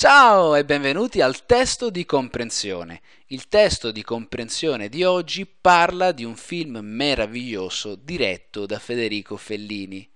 Ciao e benvenuti al testo di comprensione. Il testo di comprensione di oggi parla di un film meraviglioso diretto da Federico Fellini.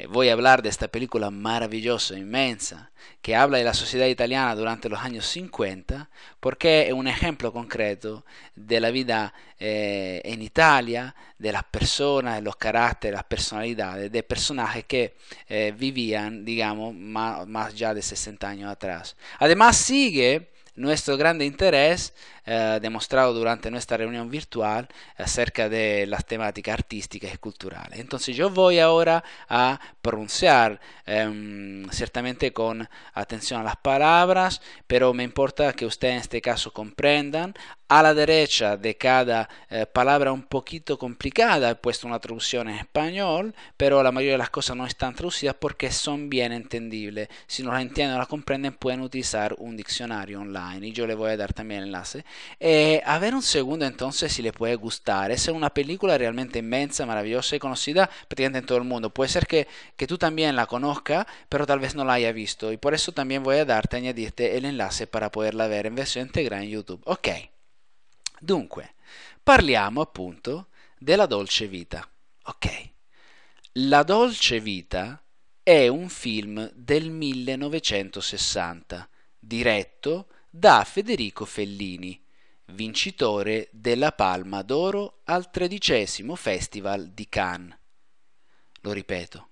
Eh, voy a hablar de esta película maravillosa, inmensa, que habla de la sociedad italiana durante los años 50, porque es un ejemplo concreto de la vida eh, en Italia, de las personas, de los caracteres, las personalidades, de personajes que eh, vivían, digamos, más, ya de 60 años atrás. Además sigue nuestro grande interés eh, demostrado durante nuestra reunión virtual acerca de las temáticas artísticas y culturales. Entonces yo voy ahora a pronunciar em, ciertamente con atención a las palabras, pero me importa que ustedes en este caso comprendan. A la derecha de cada eh, palabra un poquito complicada he puesto una traducción en español, pero la mayoría de las cosas no están traducidas porque son bien entendibles. Si no la entienden o la comprenden pueden utilizar un diccionario online y yo les voy a dar también el enlace Eh, a ver un segundo entonces si le puede gustar. Es una película realmente inmensa, maravillosa y conocida prácticamente en todo el mundo. Puede ser que, que tú también la conozca, pero tal vez no la haya visto. Y por eso también voy a darte, añadirte el enlace para poterla ver en versione integrale in YouTube. Ok, dunque, parliamo appunto della dolce vita. Ok, la dolce vita è un film del 1960 diretto da Federico Fellini vincitore della Palma d'Oro al tredicesimo Festival di Cannes. Lo ripeto.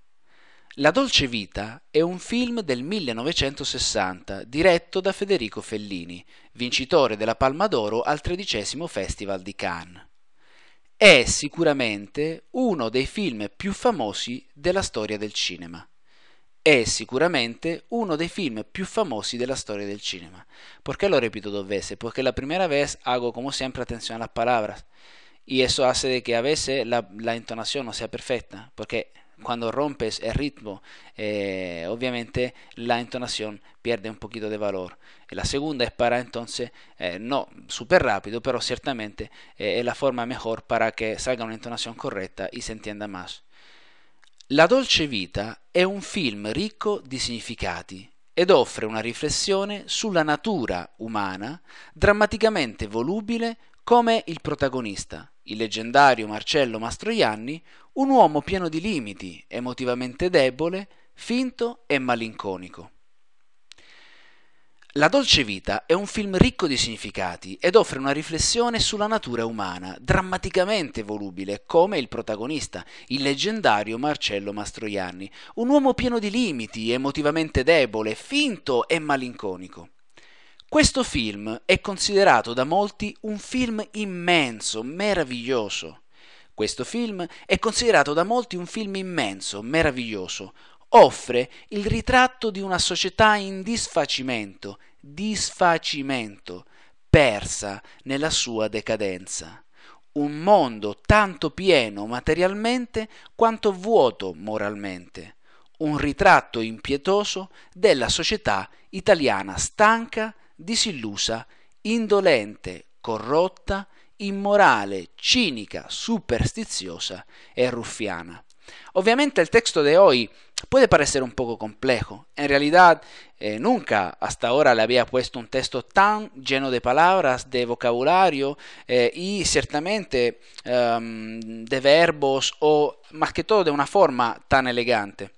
La dolce vita è un film del 1960 diretto da Federico Fellini, vincitore della Palma d'Oro al tredicesimo Festival di Cannes. È sicuramente uno dei film più famosi della storia del cinema. Es, seguramente, uno de los filmes más famosos de la historia del cinema. Porque lo repito dos veces? Porque la primera vez hago como siempre atención a las palabras y eso hace de que a veces la, la entonación no sea perfecta porque cuando rompes el ritmo, eh, obviamente la entonación pierde un poquito de valor. Y e La segunda es para entonces, eh, no súper rápido, pero ciertamente es eh, la forma mejor para que salga una entonación correcta y e se entienda más. La dolce vita è un film ricco di significati ed offre una riflessione sulla natura umana drammaticamente volubile come il protagonista, il leggendario Marcello Mastroianni, un uomo pieno di limiti, emotivamente debole, finto e malinconico. La dolce vita è un film ricco di significati ed offre una riflessione sulla natura umana, drammaticamente volubile, come il protagonista, il leggendario Marcello Mastroianni, un uomo pieno di limiti, emotivamente debole, finto e malinconico. Questo film è considerato da molti un film immenso, meraviglioso. Questo film è considerato da molti un film immenso, meraviglioso, offre il ritratto di una società in disfacimento, disfacimento, persa nella sua decadenza. Un mondo tanto pieno materialmente quanto vuoto moralmente. Un ritratto impietoso della società italiana stanca, disillusa, indolente, corrotta, immorale, cinica, superstiziosa e ruffiana. Ovviamente il testo de Hoi puede parecer un poco complejo. En realidad, eh, nunca hasta ahora le había puesto un texto tan lleno de palabras, de vocabulario eh, y ciertamente em, de verbos o más que todo de una forma tan elegante.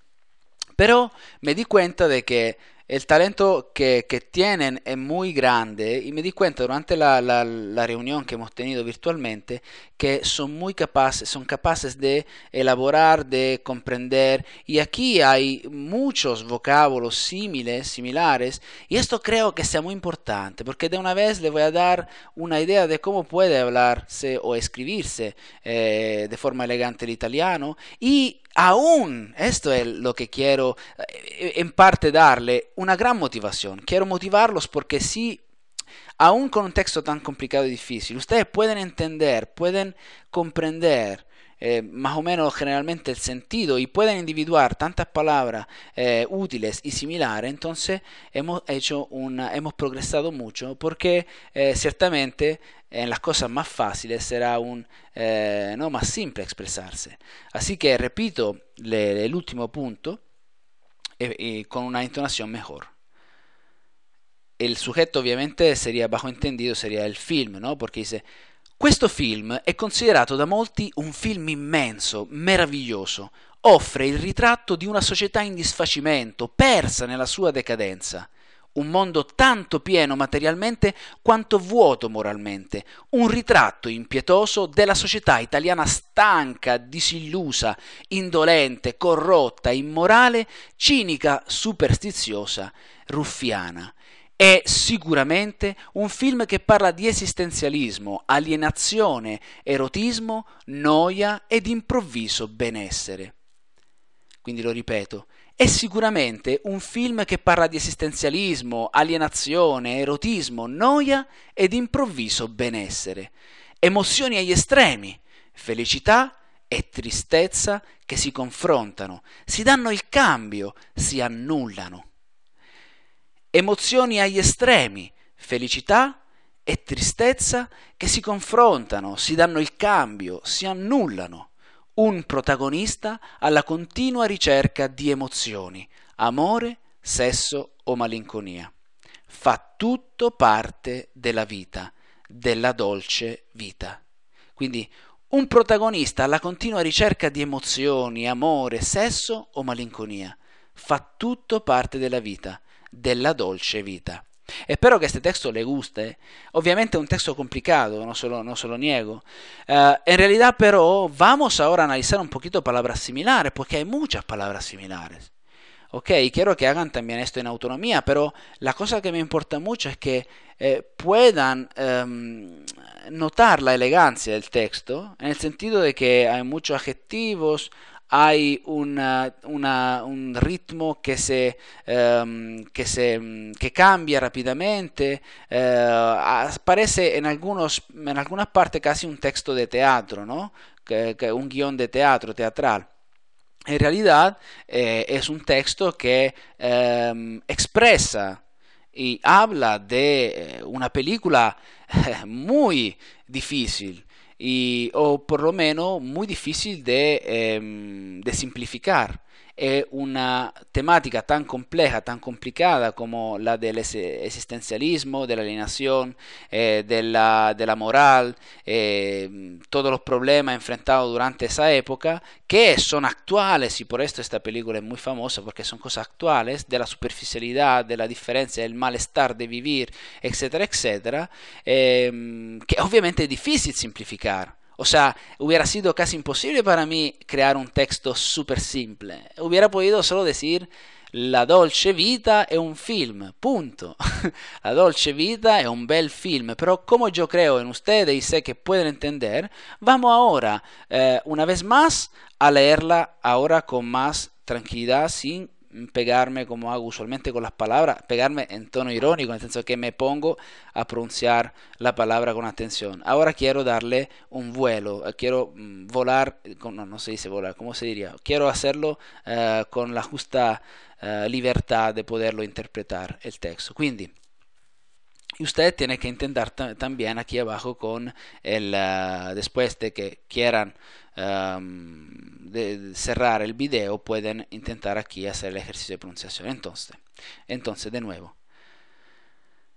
Pero me di cuenta de que el talento que, tienen es muy grande y me di cuenta durante la, reunión que hemos tenido virtualmente que son muy capaces, son capaces de elaborar, de comprender y aquí hay muchos vocábulos similares y esto creo que sea muy importante porque de una vez le voy a dar una idea de cómo puede hablarse o escribirse eh, de forma elegante el italiano y aún, esto es lo que quiero eh, en parte darle, una gran motivación. Quiero motivarlos porque si, aún con un texto tan complicado y difícil, ustedes pueden entender, pueden comprender eh, más o menos generalmente el sentido y pueden individuar tantas palabras eh, útiles y similares, entonces hemos hecho una, hemos progresado mucho porque eh, ciertamente en las cosas más fáciles será un, no más simple expresarse. Así que repito el último punto con una entonación mejor el sujeto obviamente sería bajo entendido, sería el film, ¿no? Porque dice, Questo film è considerato da molti un film immenso, meraviglioso, offre il ritratto di una società in disfacimento, persa nella sua decadenza. Un mondo tanto pieno materialmente quanto vuoto moralmente, un ritratto impietoso della società italiana stanca, disillusa, indolente, corrotta, immorale, cinica, superstiziosa, ruffiana è sicuramente un film che parla di esistenzialismo, alienazione, erotismo, noia ed improvviso benessere. Quindi lo ripeto, è sicuramente un film che parla di esistenzialismo, alienazione, erotismo, noia ed improvviso benessere, emozioni agli estremi, felicità e tristezza che si confrontano, si danno il cambio, si annullano emozioni agli estremi, felicità e tristezza che si confrontano, si danno il cambio, si annullano. Un protagonista alla continua ricerca di emozioni, amore, sesso o malinconia. Fa tutto parte della vita, della dolce vita. Quindi un protagonista alla continua ricerca di emozioni, amore, sesso o malinconia. Fa tutto parte della vita della dolce vita. Espero que este texto le guste. Obviamente es un texto complicado, no se lo, no niego. en eh, realidad pero vamos ahora a analizar un poquito palabras similares, porque hay muchas palabras similares. Ok, quiero que hagan también esto en autonomía, pero la cosa que me importa mucho es que eh, puedan ehm, notar la elegancia del texto, en el sentido de que hay muchos adjetivos, hay un ritmo que se, em, cambia rápidamente, eh, parece en, algunos, en algunas partes casi un texto de teatro, ¿no? un guión de teatro, teatral. En realidad eh, es un texto que em, expresa y habla de eh, una película muy difícil, o por lo menos muy difícil de, em, de simplificar es una temática tan compleja, tan complicada como la del existencialismo, de la alienación, eh, de, la, moral, eh, todos los problemas enfrentados durante esa época, que son actuales y por esto esta película es muy famosa porque son cosas actuales, de la superficialidad, de la diferencia, del malestar de vivir, etcétera, etcétera, eh, que obviamente es difícil simplificar o sea, hubiera sido casi imposible para mí crear un texto súper simple. Hubiera podido solo decir La dolce vita es un film, punto. La dolce vita es un bel film, pero como yo creo en ustedes y sé que pueden entender, vamos ahora, eh, una vez más, a leerla ahora con más tranquilidad, sin pegarme como hago usualmente con las palabras, pegarme en tono irónico, en el sentido que me pongo a pronunciar la palabra con atención. Ahora quiero darle un vuelo, eh, quiero mm, volar, no, sé se dice volar, ¿cómo se diría? Quiero hacerlo eh, con la justa eh, libertad de poderlo interpretar el texto. Quindi, usted tiene que intentar también aquí abajo con el, después de que quieran em, de cerrar el video pueden intentar aquí hacer el ejercicio de pronunciación. Entonces, entonces de nuevo,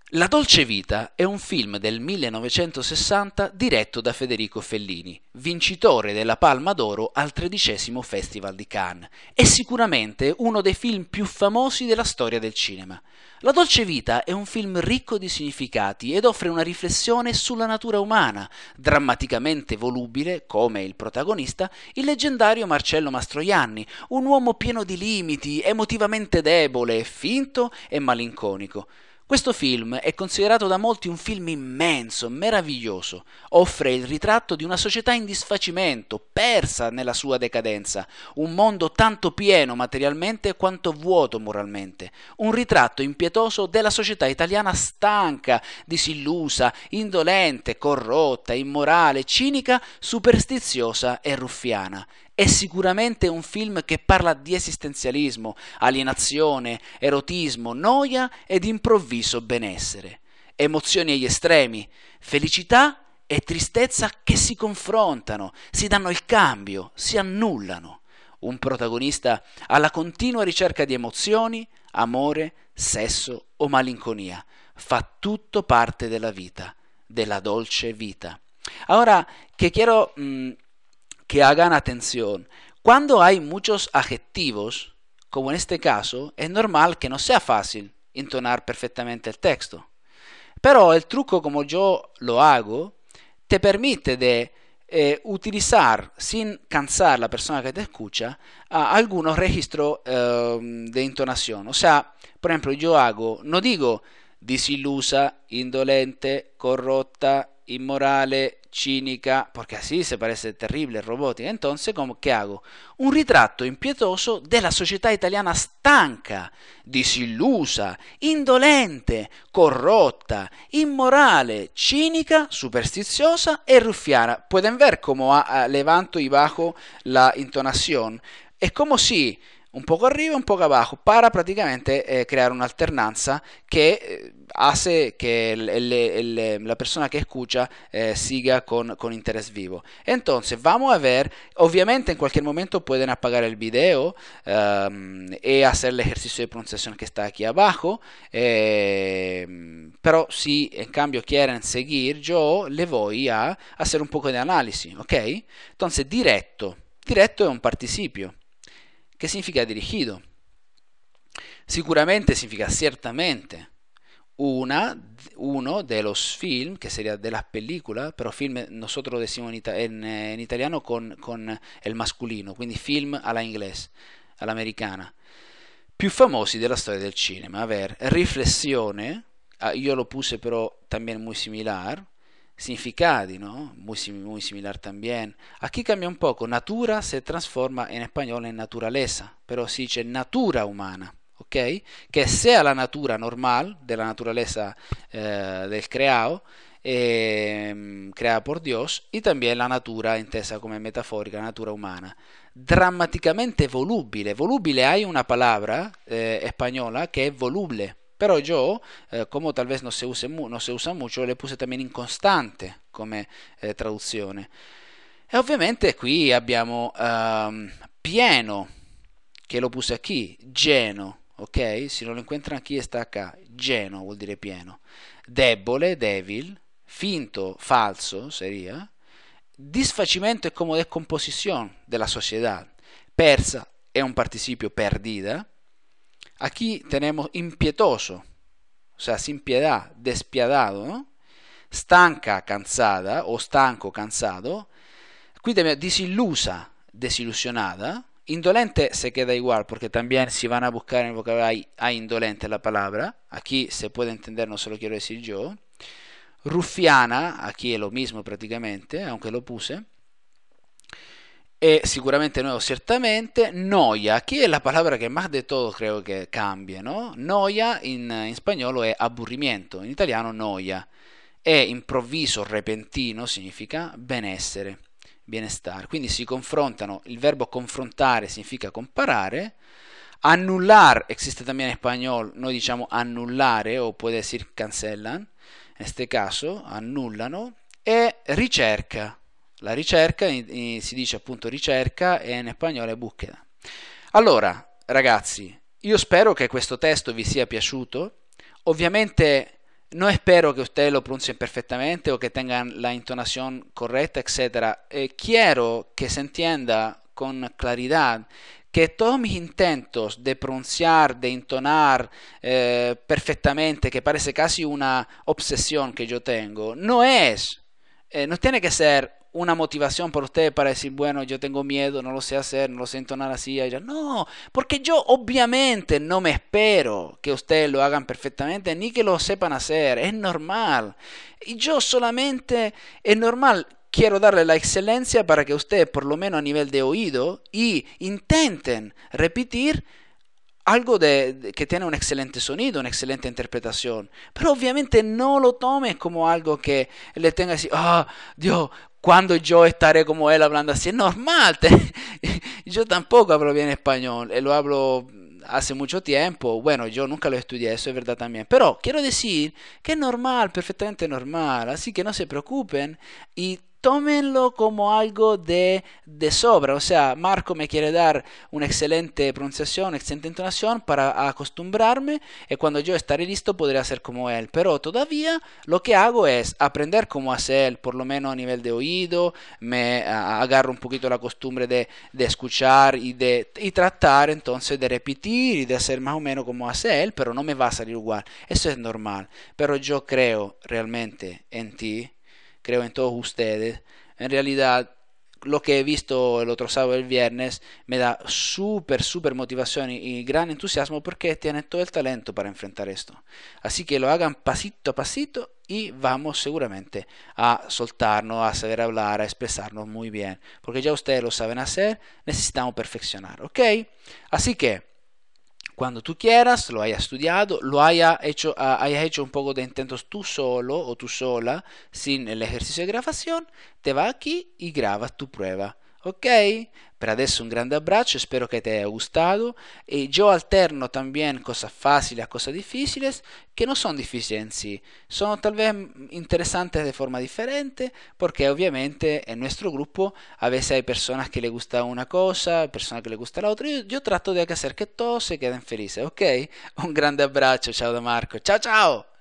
La dolce vita è un film del 1960 diretto da Federico Fellini, vincitore della Palma d'Oro al tredicesimo Festival di Cannes. È sicuramente uno dei film più famosi della storia del cinema. La dolce vita è un film ricco di significati ed offre una riflessione sulla natura umana, drammaticamente volubile, come il protagonista, il leggendario Marcello Mastroianni, un uomo pieno di limiti, emotivamente debole, finto e malinconico. Questo film è considerato da molti un film immenso, meraviglioso, offre il ritratto di una società in disfacimento, persa nella sua decadenza, un mondo tanto pieno materialmente quanto vuoto moralmente, un ritratto impietoso della società italiana stanca, disillusa, indolente, corrotta, immorale, cinica, superstiziosa e ruffiana, è sicuramente un film che parla di esistenzialismo, alienazione, erotismo, noia ed improvviso benessere, emozioni agli estremi, felicità e tristezza che si confrontano, si danno il cambio, si annullano. Un protagonista alla continua ricerca di emozioni, amore, sesso o malinconia. Fa tutto parte della vita, della dolce vita. Ora, che quiero mmm, que hagan atención. Cuando hay muchos adjetivos, como en este caso, es normal que no sea fácil entonar perfectamente el texto. Pero el truco como yo lo hago, te permite de eh, utilizar sin cansar la persona que te escucha a algunos registros em, de entonación. O sea, por ejemplo, yo hago, no digo disilusa, indolente, corrotta, inmoral, cínica, porque así se parece terrible robótica. Entonces, ¿cómo, ¿qué hago? Un retrato impietoso de la sociedad italiana stanca, disillusa, indolente, corrotta, inmorale, cínica, supersticiosa y rufiana. Pueden ver cómo levanto y bajo la intonación. Es como si un poco arriva, un poco abajo, para praticamente eh, creare un'alternanza che eh, hace que el, el, el, la persona che escucha eh, siga con, con, interés vivo. Entonces, vamos a ver, ovviamente in qualche momento pueden apagar il video um, ehm, y hacer el ejercicio de pronunciación che sta aquí abajo, ehm, però si en cambio quieren seguir, yo le voy a hacer un poco di analisi, ¿ok? Entonces, diretto, directo es un participio. Che significa dirigido? Sicuramente significa ciertamente. Una, uno de los film, che sería de las películas, pero film nosotros decimos en, ita en, en italiano con, con, el masculino, quindi film alla inglese, all'americana, più famosi della storia del cinema. A ver, Riflessione, ah, io lo puse però también muy similar, significati, ¿no? Muy, muy similar también. Aquí cambia un poco. Natura se transforma en español en naturaleza, pero si dice natura humana, ¿ok? Que sea la natura normal de la naturaleza eh, del creado, eh, creada por Dios, y también la natura intesa como metafórica, la natura humana. Dramáticamente volubile. Volubile hay una palabra eh, española que es voluble Pero yo, eh, como tal vez no se, use, no se usa mucho, le puse también inconstante come eh, traduzione. E ovviamente qui abbiamo um, pieno, que lo puse aquí, geno, ok? Se non lo encuentran aquí está acá, lleno vuol dire pieno. Debole, devil, finto, falso seria. Disfacimento è come decomposizione della società. Persa è un participio perdida Aquí tenemos impietoso, o sea, sin piedad, despiadado, ¿no? Stanca, cansada, o stanco, cansado. Aquí tenemos disillusa, desilusionada. Indolente se queda igual porque también si van a buscar en el vocabulario a indolente la palabra, aquí se puede entender, no se lo quiero decir yo. Rufiana, aquí es lo mismo prácticamente, aunque lo puse. E sicuramente nuevo, certamente Noia, che è la parola che más de todo creo que cambia, ¿no? Noia in, in spagnolo è aburrimento in italiano noia. è improvviso, repentino significa benessere, benestare. Quindi si confrontano, il verbo confrontare significa comparare. annullar esiste también in spagnolo noi diciamo annullare o può decir cancellan in questo caso annullano. E ricerca, la ricerca si dice appunto ricerca e in spagnolo è búsqueda. Allora, ragazzi, io spero che questo testo vi sia piaciuto. Ovviamente non spero che ustedes lo pronuncien perfettamente o che tengan la intonazione corretta, eccetera. Eh, che si entienda con che tutti i miei intenti di pronunciare, di intonare eh, perfectamente, que parece quasi una obsessione che io tengo, non è... eh, non tiene que ser una motivación por ustedes para decir, bueno, yo tengo miedo, no lo sé hacer, no lo sé entonar así. Ella, no, porque yo obviamente no me espero que ustedes lo hagan perfectamente ni que lo sepan hacer, es normal. Y yo solamente, es normal, quiero darle la excelencia para que ustedes, por lo menos a nivel de oído, y intenten repetir algo que tiene un excelente sonido, una excelente interpretación. Pero obviamente no lo tome como algo que le tenga decir ah, Dios, cuando yo estaré como él hablando así, es normal. yo tampoco hablo bien español, lo hablo hace mucho tiempo. Bueno, yo nunca lo estudié, eso es verdad también. Pero quiero decir que es normal, perfectamente normal. Así que no se preocupen y tómenlo como algo de, de, sobra. O sea, Marco me quiere dar una excelente pronunciación, excelente entonación para acostumbrarme y eh, cuando yo estaré listo podré hacer como él. Pero todavía lo que hago es aprender cómo hace él, por lo menos a nivel de oído, me agarro un poquito la costumbre de, de escuchar y, de, y tratar entonces de repetir y de hacer más o menos como hace él, pero no me va a salir igual. Eso es normal. Pero yo creo realmente en ti creo en todos ustedes. En realidad, lo que he visto el otro sábado y viernes me da súper, súper motivación y, gran entusiasmo porque tienen todo el talento para enfrentar esto. Así que lo hagan pasito a pasito y vamos seguramente a soltarnos, a saber hablar, a expresarnos muy bien. Porque ya ustedes lo saben hacer, necesitamos perfeccionar, ¿ok? Así que cuando tú quieras, lo hayas estudiado, lo hayas hecho, hecho un poco de intentos tú solo o tú sola, sin el ejercicio de grabación, te va aquí y grabas tu prueba. Ok? Per adesso un grande abbraccio, spero che ti haya gustato. E io alterno también cosas fáciles a cosas difíciles, che non sono difficili in sí. sono talvez interessanti di forma differente, perché ovviamente en nuestro grupo a veces persone che le gusta una cosa, persone che le gusta l'altra. Io, Yo, yo trato de hacer que todos se queden felices, ¿ok? Un grande abbraccio, ciao da Marco. Ciao, ciao!